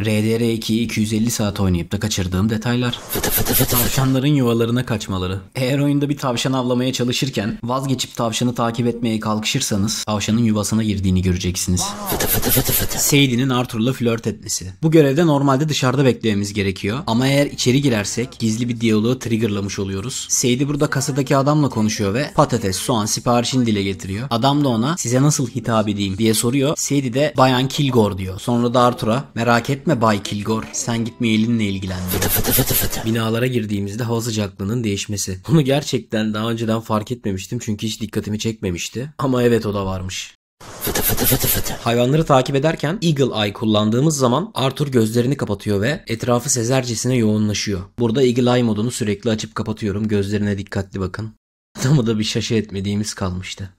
RDR2'yi 250 saat oynayıp da kaçırdığım detaylar. Fıtı fıtı fıtı. Tavşanların yuvalarına kaçmaları. Eğer oyunda bir tavşan avlamaya çalışırken vazgeçip tavşanı takip etmeye kalkışırsanız tavşanın yuvasına girdiğini göreceksiniz. Fıtı fıtı fıtı fıtı. Sadie'nin Arthur'la flört etmesi. Bu görevde normalde dışarıda beklememiz gerekiyor ama eğer içeri girersek gizli bir diyaloğu triggerlamış oluyoruz. Sadie burada kasadaki adamla konuşuyor ve patates, soğan siparişini dile getiriyor. Adam da ona size nasıl hitap edeyim diye soruyor. Sadie de Bayan Kilgore diyor. Sonra da Arthur'a merak et gitme Bay Kilgor. Sen gitme elinle ilgilen. Fıtı fıtı fıtı fıtı. Binalara girdiğimizde hava sıcaklığının değişmesi. Bunu gerçekten daha önceden fark etmemiştim çünkü hiç dikkatimi çekmemişti. Ama evet o da varmış. Fıtı fıtı fıtı fıtı. Hayvanları takip ederken Eagle Eye kullandığımız zaman Arthur gözlerini kapatıyor ve etrafı sezercesine yoğunlaşıyor. Burada Eagle Eye modunu sürekli açıp kapatıyorum. Gözlerine dikkatli bakın. Tam da bir şaşı etmediğimiz kalmıştı.